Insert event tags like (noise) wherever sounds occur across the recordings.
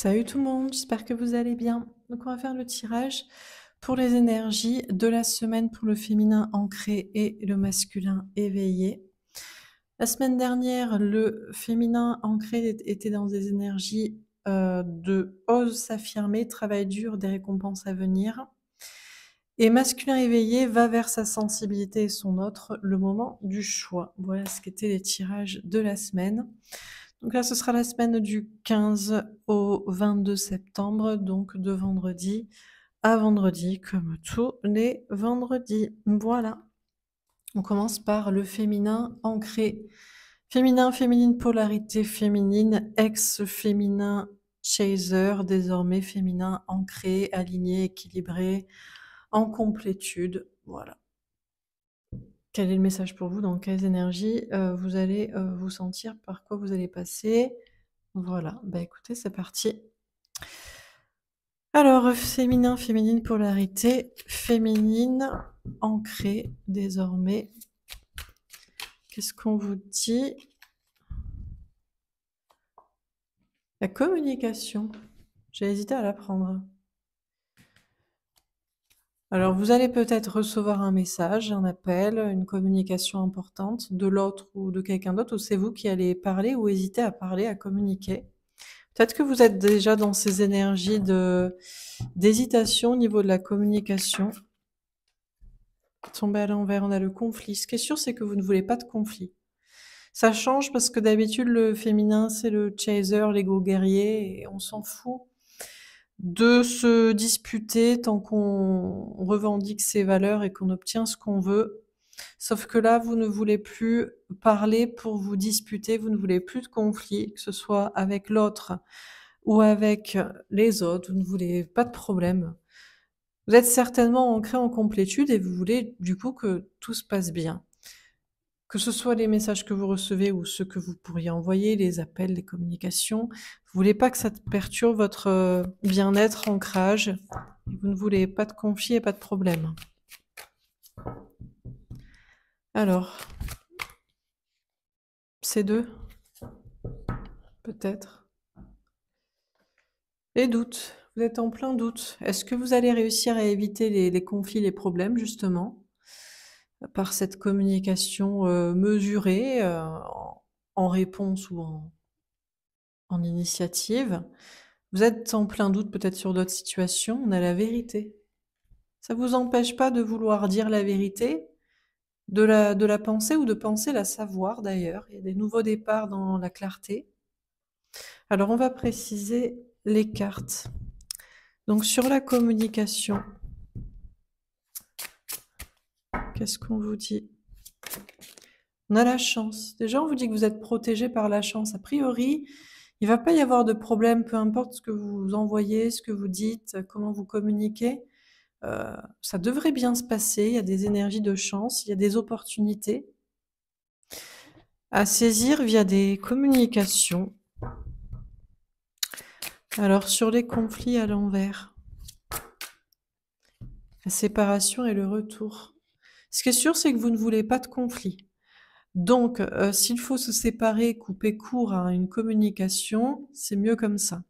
Salut tout le monde, j'espère que vous allez bien. Donc on va faire le tirage pour les énergies de la semaine pour le féminin ancré et le masculin éveillé. La semaine dernière, le féminin ancré était dans des énergies euh, de ose s'affirmer, travail dur, des récompenses à venir. Et masculin éveillé va vers sa sensibilité et son autre, le moment du choix. Voilà ce qu'étaient les tirages de la semaine. Donc là, ce sera la semaine du 15 au 22 septembre, donc de vendredi à vendredi, comme tous les vendredis. Voilà. On commence par le féminin ancré. Féminin, féminine, polarité féminine, ex-féminin, chaser, désormais féminin ancré, aligné, équilibré, en complétude. Voilà quel est le message pour vous, dans quelles énergies euh, vous allez euh, vous sentir, par quoi vous allez passer. Voilà, bah écoutez, c'est parti. Alors, féminin, féminine, polarité, féminine, ancrée désormais. Qu'est-ce qu'on vous dit La communication. J'ai hésité à la prendre. Alors vous allez peut-être recevoir un message, un appel, une communication importante de l'autre ou de quelqu'un d'autre, ou c'est vous qui allez parler ou hésiter à parler, à communiquer. Peut-être que vous êtes déjà dans ces énergies d'hésitation au niveau de la communication. Tomber à l'envers, on a le conflit. Ce qui est sûr, c'est que vous ne voulez pas de conflit. Ça change parce que d'habitude, le féminin, c'est le chaser, l'ego guerrier, et on s'en fout de se disputer tant qu'on revendique ses valeurs et qu'on obtient ce qu'on veut. Sauf que là, vous ne voulez plus parler pour vous disputer, vous ne voulez plus de conflit, que ce soit avec l'autre ou avec les autres, vous ne voulez pas de problème. Vous êtes certainement ancré en complétude et vous voulez du coup que tout se passe bien que ce soit les messages que vous recevez ou ceux que vous pourriez envoyer, les appels, les communications. Vous voulez pas que ça perturbe votre euh, bien-être, ancrage. Vous ne voulez pas de conflits et pas de problème. Alors, ces deux, peut-être. Les doutes. Vous êtes en plein doute. Est-ce que vous allez réussir à éviter les conflits, les problèmes, justement par cette communication euh, mesurée euh, en réponse ou en, initiative. Vous êtes en plein doute peut-être sur d'autres situations, on a la vérité. Ça ne vous empêche pas de vouloir dire la vérité, de la, de la penser ou de penser la savoir d'ailleurs. Il y a des nouveaux départs dans la clarté. Alors on va préciser les cartes. Donc sur la communication, qu'est-ce qu'on vous dit On a la chance. Déjà, on vous dit que vous êtes protégé par la chance. A priori, il ne va pas y avoir de problème, peu importe ce que vous envoyez, ce que vous dites, comment vous communiquez. Euh, ça devrait bien se passer. Il y a des énergies de chance, il y a des opportunités à saisir via des communications. Alors sur les conflits à l'envers, la séparation et le retour. Ce qui est sûr, c'est que vous ne voulez pas de conflit. Donc, euh, s'il faut se séparer, couper court à une communication, c'est mieux comme ça.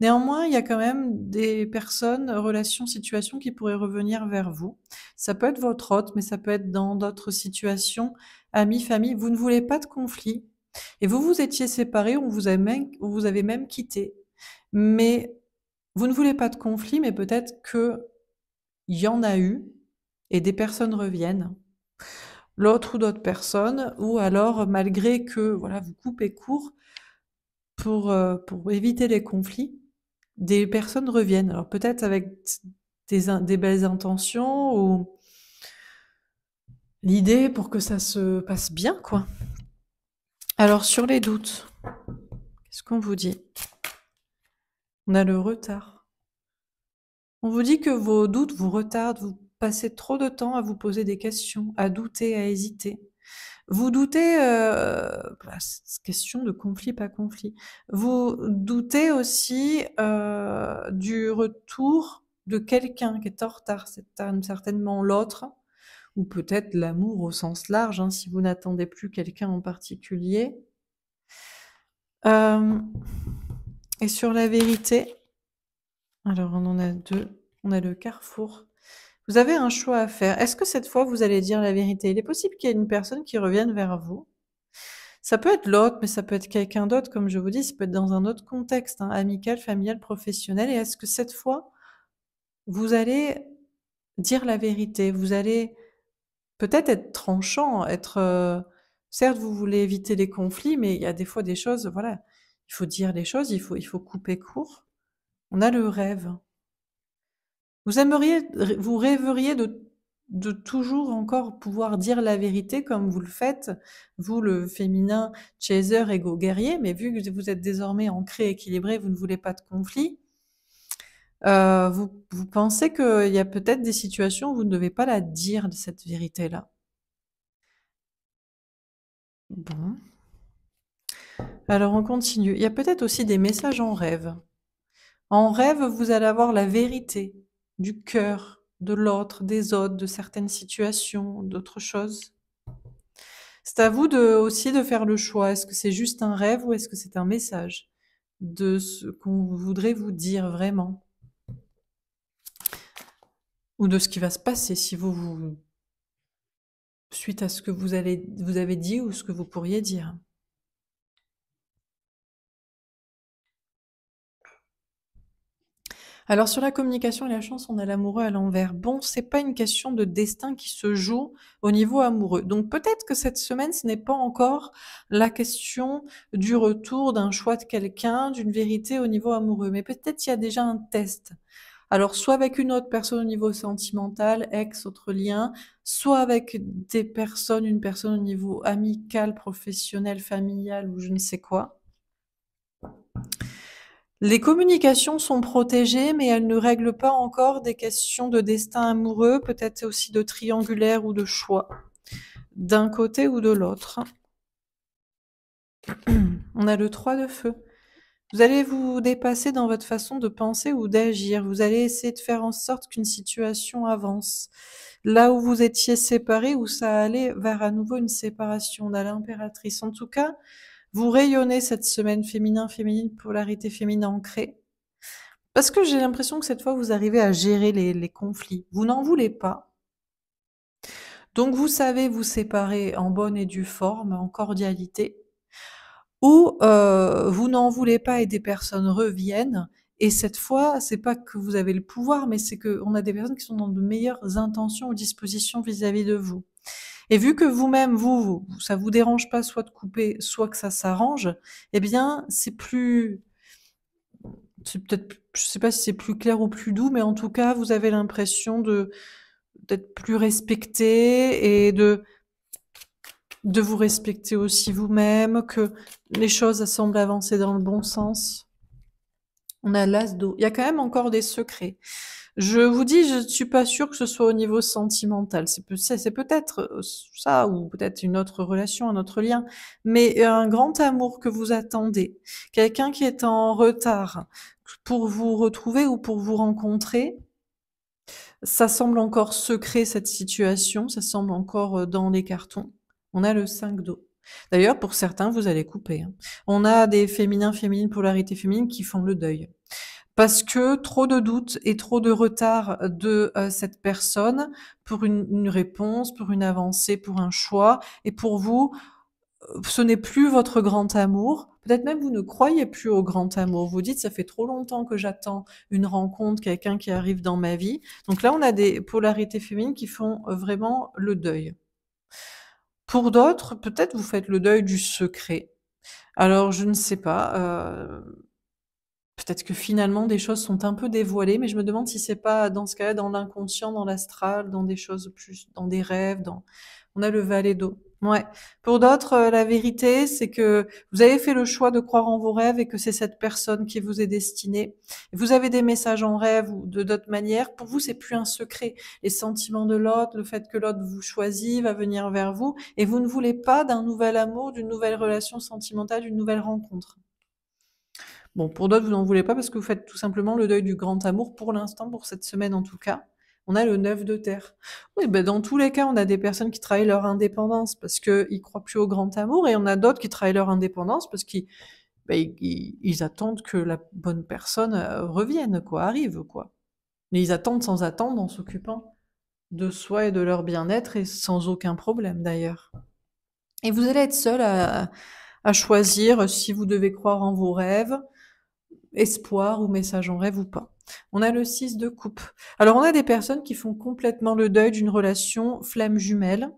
Néanmoins, il y a quand même des personnes, relations, situations qui pourraient revenir vers vous. Ça peut être votre hôte, mais ça peut être dans d'autres situations, amis, famille. Vous ne voulez pas de conflit. Et vous vous étiez séparés, on vous, avez même, vous avez même quitté. Mais vous ne voulez pas de conflit, mais peut-être que y en a eu, et des personnes reviennent. L'autre ou d'autres personnes, ou alors malgré que voilà vous coupez court pour, euh, pour éviter les conflits, des personnes reviennent. Alors peut-être avec des, des belles intentions ou l'idée pour que ça se passe bien, quoi. Alors sur les doutes, qu'est-ce qu'on vous dit On a le retard. On vous dit que vos doutes vous retardent, vous passer trop de temps à vous poser des questions, à douter, à hésiter. Vous doutez, euh, bah, question de conflit pas conflit, vous doutez aussi euh, du retour de quelqu'un qui est en retard, c'est certainement l'autre, ou peut-être l'amour au sens large, hein, si vous n'attendez plus quelqu'un en particulier. et sur la vérité, alors on en a deux, on a le carrefour vous avez un choix à faire. Est-ce que cette fois, vous allez dire la vérité Il est possible qu'il y ait une personne qui revienne vers vous. Ça peut être l'autre, mais ça peut être quelqu'un d'autre, comme je vous dis, ça peut être dans un autre contexte, hein, amical, familial, professionnel. Et est-ce que cette fois, vous allez dire la vérité Vous allez peut-être être tranchant, être... Euh, certes, vous voulez éviter les conflits, mais il y a des fois des choses, voilà, il faut dire les choses, il faut, il faut couper court. On a le rêve. Vous aimeriez, vous rêveriez de, toujours encore pouvoir dire la vérité comme vous le faites, vous le féminin chaser ego guerrier, mais vu que vous êtes désormais ancré, équilibré, vous ne voulez pas de conflit, euh, vous, pensez qu'il y a peut-être des situations où vous ne devez pas la dire, cette vérité-là. Bon. Alors on continue. Il y a peut-être aussi des messages en rêve. En rêve, vous allez avoir la vérité du cœur, de l'autre, des autres, de certaines situations, d'autres choses. C'est à vous de, aussi de faire le choix. Est-ce que c'est juste un rêve ou est-ce que c'est un message de ce qu'on voudrait vous dire vraiment Ou de ce qui va se passer si vous, suite à ce que vous, vous avez dit ou ce que vous pourriez dire. Alors sur la communication et la chance, on a l'amoureux à l'envers. Bon, c'est pas une question de destin qui se joue au niveau amoureux. Donc peut-être que cette semaine, ce n'est pas encore la question du retour d'un choix de quelqu'un, d'une vérité au niveau amoureux, mais peut-être qu'il y a déjà un test. Alors, soit avec une autre personne au niveau sentimental, ex, autre lien, soit avec des personnes, une personne au niveau amical, professionnel, familial ou je ne sais quoi. Les communications sont protégées, mais elles ne règlent pas encore des questions de destin amoureux, peut-être aussi de triangulaire ou de choix, d'un côté ou de l'autre. (clears throat) On a le 3 de feu. Vous allez vous dépasser dans votre façon de penser ou d'agir. Vous allez essayer de faire en sorte qu'une situation avance. Là où vous étiez séparés, où ça allait vers à nouveau une séparation. On a l'impératrice. En tout cas, vous rayonnez cette semaine féminin, féminine, polarité féminine ancrée. Parce que j'ai l'impression que cette fois, vous arrivez à gérer les, conflits. Vous n'en voulez pas. Donc, vous savez vous séparer en bonne et due forme, en cordialité, ou euh, vous n'en voulez pas et des personnes reviennent. Et cette fois, c'est pas que vous avez le pouvoir, mais c'est qu'on a des personnes qui sont dans de meilleures intentions ou dispositions vis à -vis de vous. Et vu que vous-même, vous, ça vous dérange pas soit de couper, soit que ça s'arrange, eh bien, c'est plus, je peut-être, je sais pas si c'est plus clair ou plus doux, mais en tout cas, vous avez l'impression de, d'être plus respecté et de, de vous respecter aussi vous-même, que les choses semblent avancer dans le bon sens. On a l'as d'eau. Il y a quand même encore des secrets. Je vous dis, je ne suis pas sûre que ce soit au niveau sentimental. C'est peut-être euh, ça ou peut-être une autre relation, un autre lien. Mais un grand amour que vous attendez, quelqu'un qui est en retard pour vous retrouver ou pour vous rencontrer, ça semble encore secret cette situation, ça semble encore euh, dans les cartons. On a le 5 d'eau. D'ailleurs, pour certains, vous allez couper. Hein. On a des féminins, féminines, polarités féminine qui font le deuil parce que trop de doutes et trop de retard de euh, cette personne pour une, réponse, pour une avancée, pour un choix, et pour vous, euh, ce n'est plus votre grand amour. Peut-être même vous ne croyez plus au grand amour. Vous dites, ça fait trop longtemps que j'attends une rencontre, quelqu'un qui arrive dans ma vie. Donc là, on a des polarités féminines qui font euh, vraiment le deuil. Pour d'autres, peut-être vous faites le deuil du secret. Alors, je ne sais pas peut-être que finalement des choses sont un peu dévoilées, mais je me demande si c'est pas dans ce cas-là, dans l'inconscient, dans l'astral, dans des choses plus, dans des rêves, dans... on a le valet d'eau. Ouais. Pour d'autres, euh, la vérité, c'est que vous avez fait le choix de croire en vos rêves et que c'est cette personne qui vous est destinée. Vous avez des messages en rêve ou de d'autres manières. Pour vous, c'est plus un secret. Les sentiments de l'autre, le fait que l'autre vous choisit, va venir vers vous et vous ne voulez pas d'un nouvel amour, d'une nouvelle relation sentimentale, d'une nouvelle rencontre. Bon, pour d'autres, vous n'en voulez pas parce que vous faites tout simplement le deuil du grand amour pour l'instant, pour cette semaine en tout cas. On a le neuf de terre. Oui, ben dans tous les cas, on a des personnes qui travaillent leur indépendance parce qu'ils croient plus au grand amour et on a d'autres qui travaillent leur indépendance parce qu'ils ben, attendent que la bonne personne euh, revienne, quoi, arrive, quoi. Mais ils attendent sans attendre en s'occupant de soi et de leur bien-être et sans aucun problème d'ailleurs. Et vous allez être seul à choisir si vous devez croire en vos rêves, espoir ou message en rêve ou pas. On a le 6 de coupe. Alors on a des personnes qui font complètement le deuil d'une relation flamme jumelle.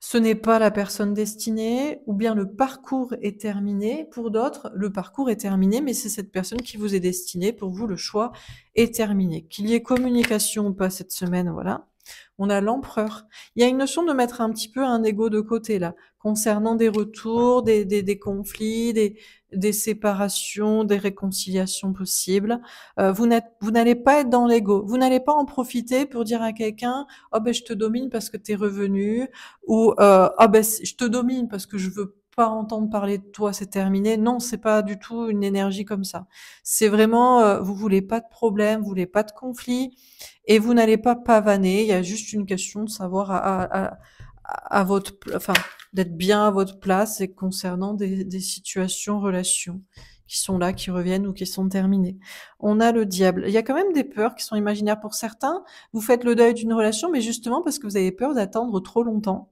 Ce n'est pas la personne destinée, ou bien le parcours est terminé. Pour d'autres, le parcours est terminé, mais c'est cette personne qui vous est destinée. Pour vous, le choix est terminé. Qu'il y ait communication ou pas cette semaine, voilà on a l'empereur. Il y a une notion de mettre un petit peu un ego de côté là, concernant des retours, des, des, conflits, des, des, séparations, des réconciliations possibles. Euh, vous n'allez pas être dans l'ego. Vous n'allez pas en profiter pour dire à quelqu'un « Oh ben je te domine parce que t'es revenu » ou euh, Oh ben je te domine parce que je veux pas entendre parler de toi, c'est terminé. Non, c'est pas du tout une énergie comme ça. C'est vraiment, euh, vous voulez pas de problème, vous voulez pas de conflit, et vous n'allez pas pavaner. Il y a juste une question de savoir à, à, votre, enfin, d'être bien à votre place et concernant des, des, situations, relations qui sont là, qui reviennent ou qui sont terminées. On a le diable. Il y a quand même des peurs qui sont imaginaires pour certains. Vous faites le deuil d'une relation, mais justement parce que vous avez peur d'attendre trop longtemps.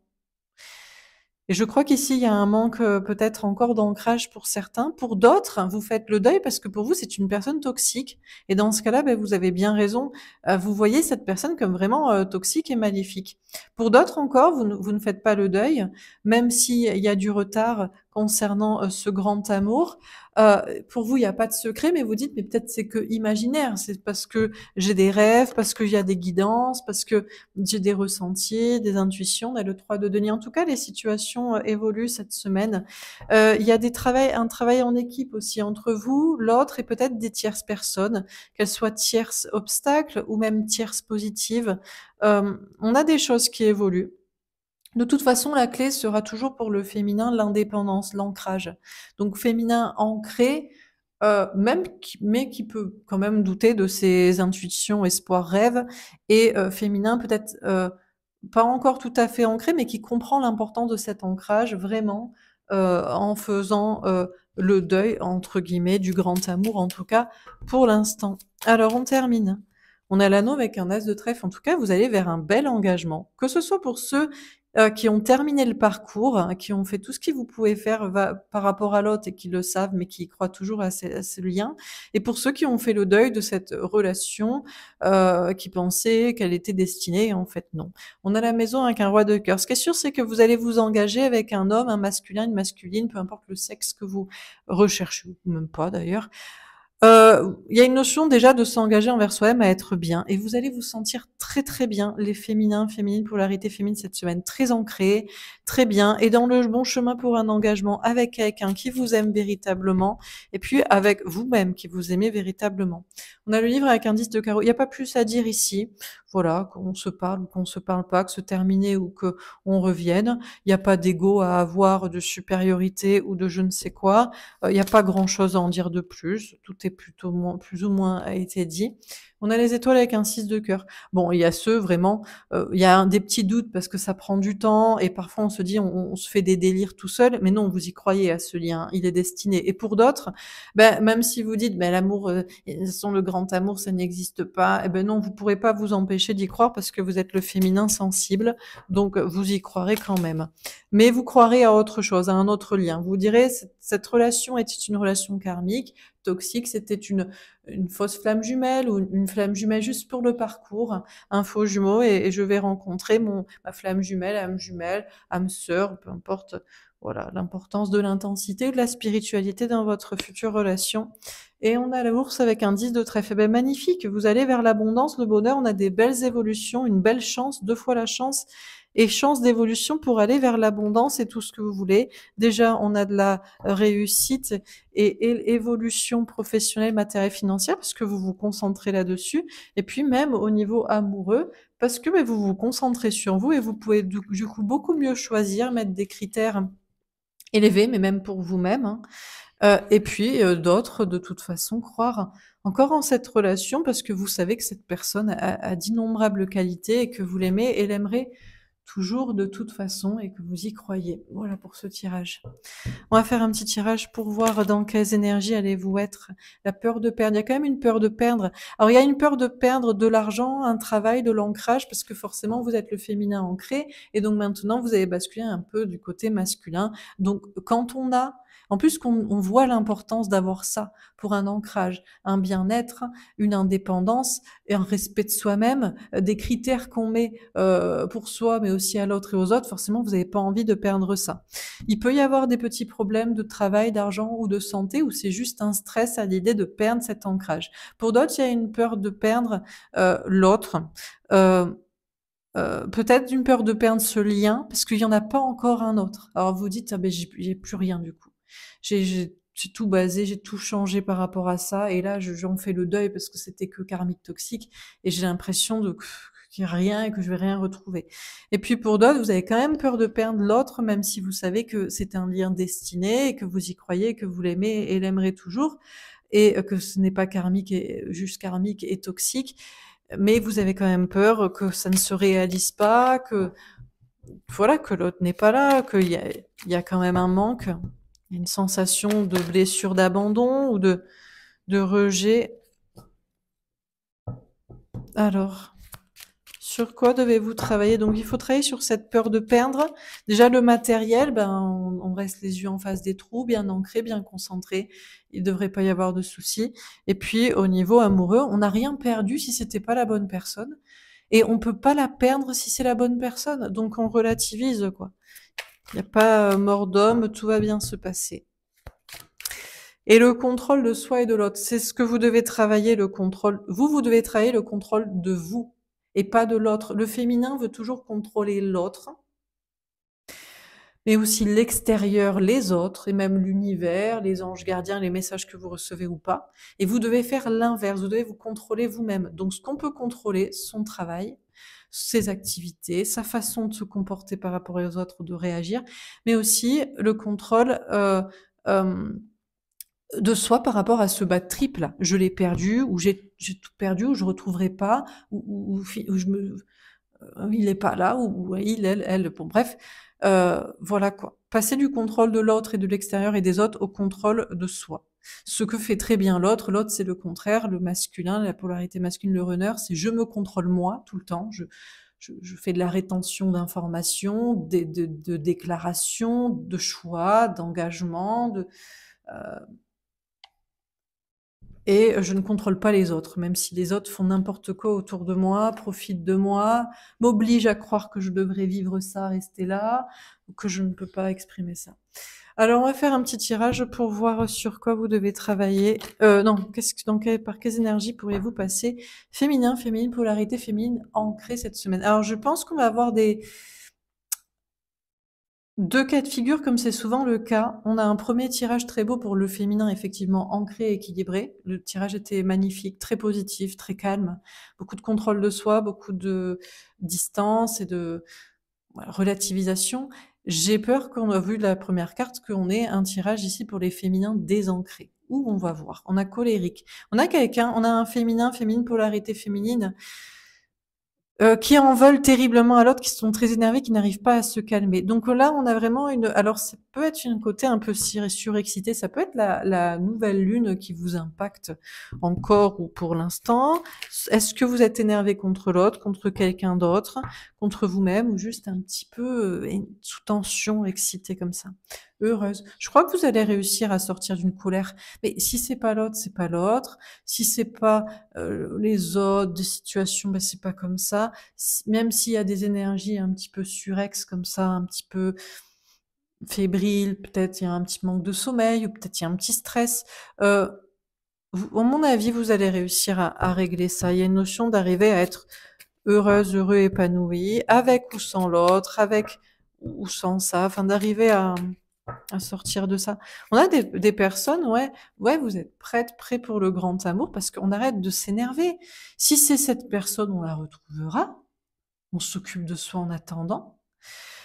Et je crois qu'ici, il y a un manque euh, peut-être encore d'ancrage pour certains. Pour d'autres, vous faites le deuil parce que pour vous, c'est une personne toxique. Et dans ce cas-là, ben, vous avez bien raison. Euh, vous voyez cette personne comme vraiment euh, toxique et maléfique. Pour d'autres encore, vous ne, faites pas le deuil. Même s'il y a du retard, concernant euh, ce grand amour. Euh, pour vous, il n'y a pas de secret, mais vous dites, mais peut-être c'est que imaginaire. C'est parce que j'ai des rêves, parce qu'il y a des guidances, parce que j'ai des ressentis, des intuitions. On a le 3 de Denis. En tout cas, les situations euh, évoluent cette semaine. il y a des travail, un travail en équipe aussi entre vous, l'autre et peut-être des tierces personnes, qu'elles soient tierces obstacles ou même tierces positives. on a des choses qui évoluent de toute façon, la clé sera toujours pour le féminin l'indépendance, l'ancrage. Donc féminin ancré, euh, même mais qui peut quand même douter de ses intuitions, espoirs, rêves, et euh, féminin peut-être euh, pas encore tout à fait ancré, mais qui comprend l'importance de cet ancrage vraiment en faisant le deuil entre guillemets du grand amour, en tout cas pour l'instant. Alors on termine. On a l'anneau avec un as de trèfle. En tout cas, vous allez vers un bel engagement. Que ce soit pour ceux euh, qui ont terminé le parcours, hein, qui ont fait tout ce que vous pouvez faire par rapport à l'autre et qui le savent, mais qui croient toujours à ce, lien. Et pour ceux qui ont fait le deuil de cette relation, euh, qui pensaient qu'elle était destinée, en fait non. On a la maison avec un roi de cœur. Ce qui est sûr, c'est que vous allez vous engager avec un homme, un masculin, une masculine, peu importe le sexe que vous recherchez, ou même pas d'ailleurs. Euh, il y a une notion déjà de s'engager envers soi-même à être bien. Et vous allez vous sentir très très bien, les féminins, féminines, polarité féminine cette semaine, très ancrée, très bien et dans le bon chemin pour un engagement avec quelqu'un qui vous aime véritablement et puis avec vous-même qui vous aimez véritablement. On a le livre avec un 10 de carreau. Il n'y a pas plus à dire ici. Voilà, qu'on se parle ou qu'on se parle pas, que se terminer ou que on revienne. Il n'y a pas d'ego à avoir, de supériorité ou de je ne sais quoi. Euh, il n'y a pas grand chose à en dire de plus. Tout est plutôt moins, plus ou moins a été dit. On a les étoiles avec un 6 de cœur. Bon, il y a ceux vraiment, euh, il y a un, des petits doutes parce que ça prend du temps et parfois on se dit on, se fait des délires tout seul, mais non, vous y croyez à ce lien, il est destiné. Et pour d'autres, ben, même si vous dites ben, l'amour, euh, le grand amour, ça n'existe pas, eh ben non, vous pourrez pas vous empêcher d'y croire parce que vous êtes le féminin sensible, donc vous y croirez quand même. Mais vous croirez à autre chose, à un autre lien. Vous direz cette relation est une relation karmique toxique, c'était une, une fausse flamme jumelle ou une flamme jumelle juste pour le parcours, un faux jumeau, et, je vais rencontrer mon, ma flamme jumelle, âme jumelle, âme sœur, peu importe. Voilà, l'importance de l'intensité, de la spiritualité dans votre future relation. Et on a la ours avec un 10 de très faible magnifique. Vous allez vers l'abondance, le bonheur, on a des belles évolutions, une belle chance, deux fois la chance et chance d'évolution pour aller vers l'abondance et tout ce que vous voulez. Déjà, on a de la réussite et, évolution professionnelle, matérielle, financière, parce que vous vous concentrez là-dessus. Et puis même au niveau amoureux, parce que mais vous vous concentrez sur vous et vous pouvez du, coup beaucoup mieux choisir, mettre des critères élevés, mais même pour vous-même. Hein. Euh, et puis euh, d'autres, de toute façon, croire encore en cette relation parce que vous savez que cette personne a, a d'innombrables qualités et que vous l'aimez et l'aimerez toujours de toute façon et que vous y croyez. Voilà pour ce tirage. On va faire un petit tirage pour voir dans quelles énergies allez-vous être. La peur de perdre. Il y a quand même une peur de perdre. Alors il y a une peur de perdre de l'argent, un travail, de l'ancrage, parce que forcément vous êtes le féminin ancré et donc maintenant vous avez basculé un peu du côté masculin. Donc quand on a en plus, qu'on voit l'importance d'avoir ça pour un ancrage, un bien-être, une indépendance, et un respect de soi-même, euh, des critères qu'on met euh, pour soi, mais aussi à l'autre et aux autres. Forcément, vous n'avez pas envie de perdre ça. Il peut y avoir des petits problèmes de travail, d'argent ou de santé, où c'est juste un stress à l'idée de perdre cet ancrage. Pour d'autres, il y a une peur de perdre euh, l'autre. peut-être une peur de perdre ce lien, parce qu'il n'y en a pas encore un autre. Alors vous dites, ah ben, j'ai plus rien du coup j'ai tout basé, j'ai tout changé par rapport à ça. Et là, j'en fais le deuil parce que c'était que karmique toxique. Et j'ai l'impression de qu'il n'y a rien et que je vais rien retrouver. Et puis pour d'autres, vous avez quand même peur de perdre l'autre, même si vous savez que c'est un lien destiné et que vous y croyez, que vous l'aimez et l'aimerez toujours, et que ce n'est pas karmique et juste karmique et toxique. Mais vous avez quand même peur que ça ne se réalise pas, que voilà, que l'autre n'est pas là, qu'il y y a quand même un manque une sensation de blessure d'abandon ou de, rejet. Alors, sur quoi devez-vous travailler Donc, il faut travailler sur cette peur de perdre. Déjà, le matériel, ben, on, reste les yeux en face des trous, bien ancrés, bien concentrés. Il ne devrait pas y avoir de soucis. Et puis, au niveau amoureux, on n'a rien perdu si c'était pas la bonne personne. Et on peut pas la perdre si c'est la bonne personne. Donc, on relativise, quoi. Il n'y a pas euh, mort d'homme, tout va bien se passer. Et le contrôle de soi et de l'autre, c'est ce que vous devez travailler, le contrôle. Vous, vous devez travailler le contrôle de vous et pas de l'autre. Le féminin veut toujours contrôler l'autre, mais aussi l'extérieur, les autres, et même l'univers, les anges gardiens, les messages que vous recevez ou pas. Et vous devez faire l'inverse, vous devez vous contrôler vous-même. Donc ce qu'on peut contrôler, son travail, ses activités, sa façon de se comporter par rapport aux autres, de réagir, mais aussi le contrôle euh, euh, de soi par rapport à ce bas triple. Je l'ai perdu, ou j'ai tout perdu, ou je retrouverai pas, ou, je euh, il n'est pas là, ou, il, elle, elle. Bon, bref, voilà quoi. Passer du contrôle de l'autre et de l'extérieur et des autres au contrôle de soi. Ce que fait très bien l'autre, l'autre c'est le contraire, le masculin, la polarité masculine, le runner, c'est je me contrôle moi tout le temps, je, fais de la rétention d'informations, de, déclarations, de choix, d'engagement, de... Euh, et je ne contrôle pas les autres, même si les autres font n'importe quoi autour de moi, profitent de moi, m'obligent à croire que je devrais vivre ça, rester là, ou que je ne peux pas exprimer ça. Alors, on va faire un petit tirage pour voir sur quoi vous devez travailler. Euh, non, qu'est-ce que, donc, par quelles énergies pourriez-vous passer féminin, féminine, polarité féminine ancrée cette semaine Alors, je pense qu'on va avoir des, deux cas de figure, comme c'est souvent le cas. On a un premier tirage très beau pour le féminin, effectivement ancré et équilibré. Le tirage était magnifique, très positif, très calme. Beaucoup de contrôle de soi, beaucoup de distance et de relativisation. J'ai peur qu'on a vu de la première carte, qu'on ait un tirage ici pour les féminins désancrés. Où on va voir On a colérique. On a quelqu'un, on a un féminin, féminine, polarité féminine. Euh, qui en veulent terriblement à l'autre, qui sont très énervés, qui n'arrivent pas à se calmer. Donc là, on a vraiment une. Alors c'est peut être un côté un peu surexcité, ça peut être la, nouvelle lune qui vous impacte encore ou pour l'instant. Est-ce que vous êtes énervé contre l'autre, contre quelqu'un d'autre, contre vous-même ou juste un petit peu euh, sous tension, excité comme ça heureuse. Je crois que vous allez réussir à sortir d'une colère. Mais si c'est pas l'autre, c'est pas l'autre. Si c'est pas euh, les autres, des situations, ben c'est pas comme ça. même s'il y a des énergies un petit peu surex comme ça, un petit peu fébrile, peut-être il y a un petit manque de sommeil, ou peut-être il y a un petit stress. Euh, mon avis, vous allez réussir à, régler ça. Il y a une notion d'arriver à être heureuse, heureux, épanoui, avec ou sans l'autre, avec ou sans ça, afin d'arriver à, à sortir de ça. On a des, des, personnes, ouais, ouais, vous êtes prête, prêt pour le grand amour, parce qu'on arrête de s'énerver. Si c'est cette personne, on la retrouvera. On s'occupe de soi en attendant.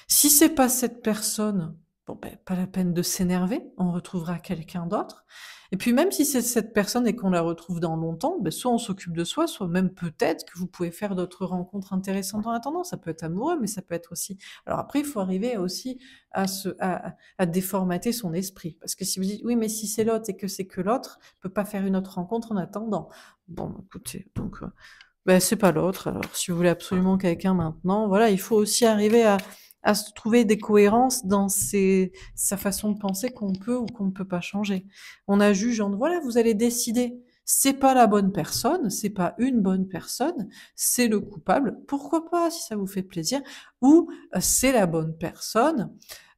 Si c'est pas cette personne, ben, pas la peine de s'énerver, on retrouvera quelqu'un d'autre. Et puis même si c'est cette personne et qu'on la retrouve dans longtemps, ben, soit on s'occupe de soi, soit même peut-être que vous pouvez faire d'autres rencontres intéressantes en attendant. Ça peut être amoureux, mais ça peut être aussi... Alors après, il faut arriver aussi à, se, à, à déformater son esprit. Parce que si vous dites, oui, mais si c'est l'autre et que c'est que l'autre, ne peut pas faire une autre rencontre en attendant. Bon, écoutez, donc... Euh, ben, c'est pas l'autre. Alors, si vous voulez absolument quelqu'un maintenant, voilà, il faut aussi arriver à, à se trouver des cohérences dans sa façon de penser qu'on peut ou qu'on ne peut pas changer. On a juge en voilà, vous allez décider. C'est pas la bonne personne, c'est pas une bonne personne, c'est le coupable. Pourquoi pas si ça vous fait plaisir Ou euh, c'est la bonne personne,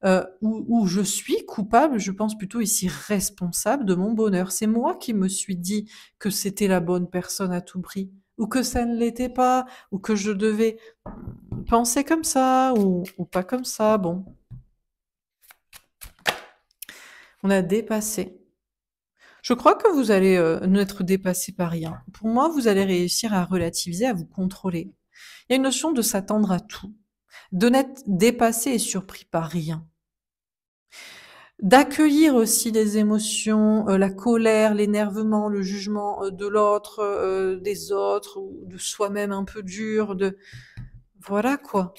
euh, ou, ou je suis coupable. Je pense plutôt ici responsable de mon bonheur. C'est moi qui me suis dit que c'était la bonne personne à tout prix ou que ça ne l'était pas, ou que je devais penser comme ça, ou, pas comme ça. Bon. On a dépassé. Je crois que vous allez euh, ne être dépassé par rien. Pour moi, vous allez réussir à relativiser, à vous contrôler. Il y a une notion de s'attendre à tout, de n'être dépassé et surpris par rien d'accueillir aussi les émotions, euh, la colère, l'énervement, le jugement euh, de l'autre, euh, des autres, ou de soi-même un peu dur, de voilà quoi.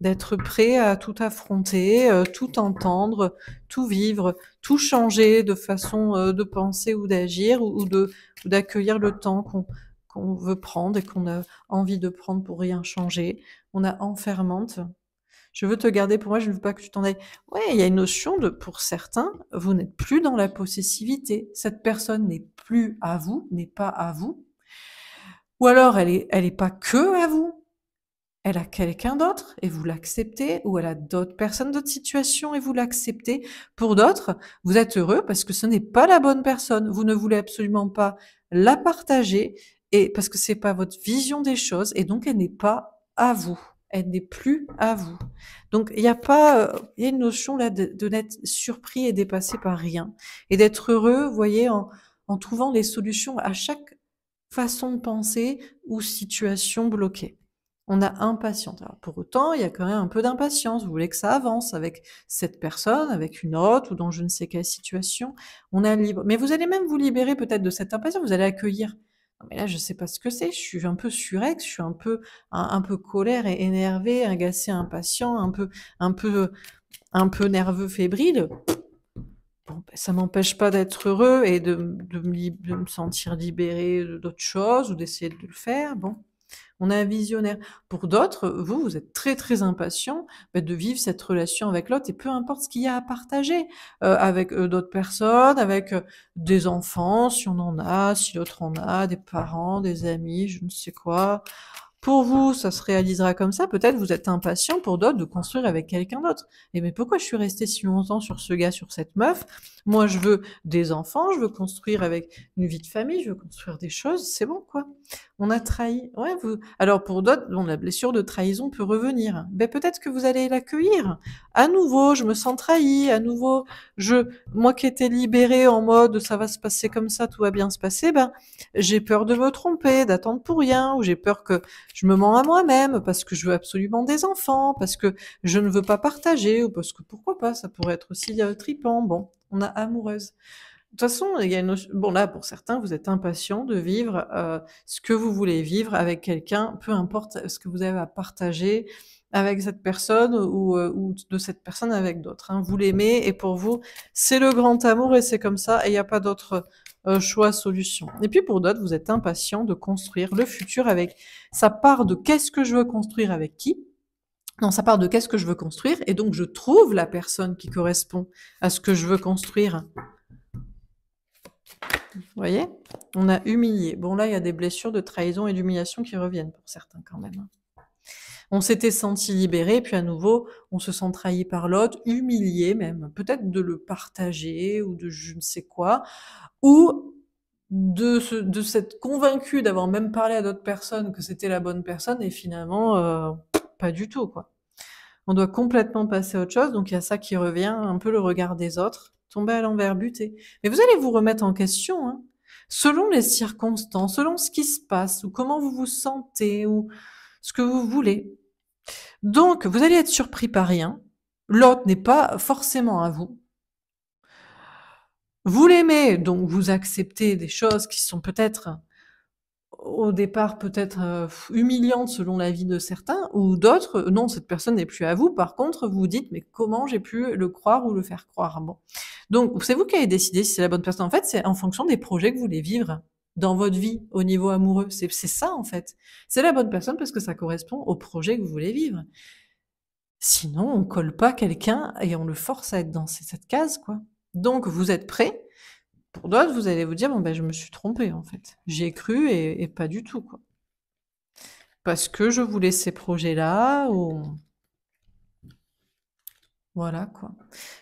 D'être prêt à tout affronter, tout entendre, tout vivre, tout changer de façon de penser ou d'agir, ou, de d'accueillir le temps qu'on qu'on veut prendre et qu'on a envie de prendre pour rien changer. On a enfermante je veux te garder pour moi, je ne veux pas que tu t'en ailles. Ouais, il y a une notion de, pour certains, vous n'êtes plus dans la possessivité. Cette personne n'est plus à vous, n'est pas à vous. Ou alors, elle est, elle est pas que à vous. Elle a quelqu'un d'autre et vous l'acceptez, ou elle a d'autres personnes, d'autres situations et vous l'acceptez. Pour d'autres, vous êtes heureux parce que ce n'est pas la bonne personne. Vous ne voulez absolument pas la partager et parce que c'est pas votre vision des choses et donc elle n'est pas à vous elle n'est plus à vous. Donc il n'y a pas euh, il y a une notion là de, n'être surpris et dépassé par rien et d'être heureux, vous voyez, en, trouvant des solutions à chaque façon de penser ou situation bloquée. On a impatience. Alors pour autant, il y a quand même un peu d'impatience. Vous voulez que ça avance avec cette personne, avec une autre ou dans je ne sais quelle situation. On a libre. Mais vous allez même vous libérer peut-être de cette impatience. Vous allez accueillir mais là, je sais pas ce que c'est. Je suis un peu surex, je suis un peu, un, peu colère et énervée, agacée impatient, un peu, un peu, un peu nerveux, fébrile. Bon, ben, ça m'empêche pas d'être heureux et de, me, sentir libéré d'autres choses ou d'essayer de le faire. Bon on a un visionnaire. Pour d'autres, vous, vous êtes très très impatient bah, de vivre cette relation avec l'autre et peu importe ce qu'il y a à partager euh, avec euh, d'autres personnes, avec euh, des enfants, si on en a, si l'autre en a, des parents, des amis, je ne sais quoi. Pour vous, ça se réalisera comme ça. Peut-être vous êtes impatient pour d'autres de construire avec quelqu'un d'autre. Et eh mais pourquoi je suis restée si longtemps sur ce gars, sur cette meuf Moi, je veux des enfants, je veux construire avec une vie de famille, je veux construire des choses. C'est bon, quoi. On a trahi. Ouais, vous. Alors pour d'autres, bon, la blessure de trahison peut revenir. Ben peut-être que vous allez l'accueillir. À nouveau, je me sens trahi. À nouveau, je, moi qui étais libérée en mode ça va se passer comme ça, tout va bien se passer. Ben j'ai peur de me tromper, d'attendre pour rien, ou j'ai peur que je me mens à moi-même parce que je veux absolument des enfants, parce que je ne veux pas partager, ou parce que pourquoi pas, ça pourrait être aussi le euh, tripant. Bon, on a amoureuse. De toute façon, il y a une... bon là pour certains, vous êtes impatient de vivre euh, ce que vous voulez vivre avec quelqu'un, peu importe ce que vous avez à partager avec cette personne ou, euh, de cette personne avec d'autres. Hein. Vous l'aimez et pour vous, c'est le grand amour et c'est comme ça et il n'y a pas d'autre euh, choix, solution. Et puis pour d'autres, vous êtes impatient de construire le futur avec sa part de qu'est-ce que je veux construire avec qui. Non, ça part de qu'est-ce que je veux construire et donc je trouve la personne qui correspond à ce que je veux construire. Vous voyez On a humilié. Bon là, il y a des blessures de trahison et d'humiliation qui reviennent pour certains quand même. Hein. On s'était senti libéré, puis à nouveau, on se sent trahi par l'autre, humilié même, peut-être de le partager ou de je ne sais quoi, ou de, s'être convaincu d'avoir même parlé à d'autres personnes que c'était la bonne personne et finalement, euh, pas du tout, quoi. On doit complètement passer à autre chose, donc il y a ça qui revient, un peu le regard des autres, tomber à l'envers, buté. Mais vous allez vous remettre en question, hein. selon les circonstances, selon ce qui se passe, ou comment vous vous sentez, ou ce que vous voulez. Donc, vous allez être surpris par rien. L'autre n'est pas forcément à vous. Vous l'aimez, donc vous acceptez des choses qui sont peut-être au départ peut-être euh, humiliantes humiliante selon l'avis de certains, ou d'autres, non, cette personne n'est plus à vous. Par contre, vous vous dites, mais comment j'ai pu le croire ou le faire croire Bon, donc c'est vous qui avez décidé si c'est la bonne personne. En fait, c'est en fonction des projets que vous voulez vivre dans votre vie au niveau amoureux. C'est ça, en fait. C'est la bonne personne parce que ça correspond au projet que vous voulez vivre. Sinon, on colle pas quelqu'un et on le force à être dans cette case, quoi. Donc, vous êtes prêt. Pour d'autres, vous allez vous dire, bon, ben, je me suis trompée, en fait. J'ai cru et, pas du tout, quoi. Parce que je voulais ces projets-là ou... Voilà, quoi.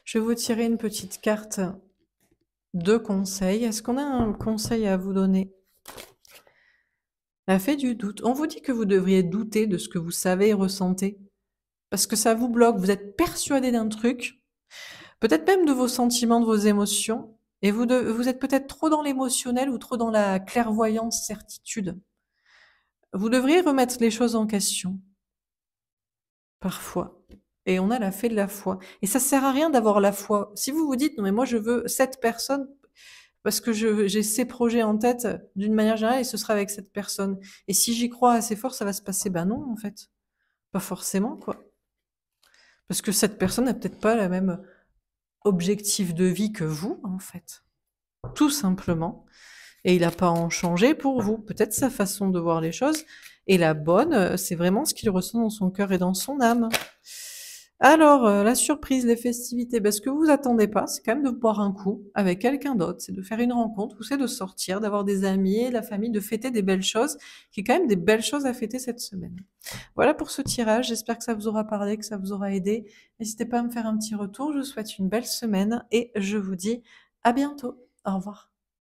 Je vais vous tirer une petite carte deux conseils. Est-ce qu'on a un conseil à vous donner La fait du doute. On vous dit que vous devriez douter de ce que vous savez et ressentez. Parce que ça vous bloque. Vous êtes persuadé d'un truc, peut-être même de vos sentiments, de vos émotions. Et vous, vous êtes peut-être trop dans l'émotionnel ou trop dans la clairvoyance, certitude. Vous devriez remettre les choses en question. Parfois et on a la fée de la foi. Et ça sert à rien d'avoir la foi. Si vous vous dites, non mais moi je veux cette personne parce que j'ai ces projets en tête d'une manière générale et ce sera avec cette personne. Et si j'y crois assez fort, ça va se passer. Ben non, en fait. Pas forcément, quoi. Parce que cette personne n'a peut-être pas le même objectif de vie que vous, en fait. Tout simplement. Et il n'a pas en changé pour vous. Peut-être sa façon de voir les choses. Et la bonne, c'est vraiment ce qu'il ressent dans son cœur et dans son âme. Alors, euh, la surprise, les festivités, parce ben, ce que vous attendez pas, c'est quand même de boire un coup avec quelqu'un d'autre, c'est de faire une rencontre, ou c'est de sortir, d'avoir des amis, de la famille, de fêter des belles choses, qui est quand même des belles choses à fêter cette semaine. Voilà pour ce tirage, j'espère que ça vous aura parlé, que ça vous aura aidé. N'hésitez pas à me faire un petit retour, je vous souhaite une belle semaine et je vous dis à bientôt. Au revoir.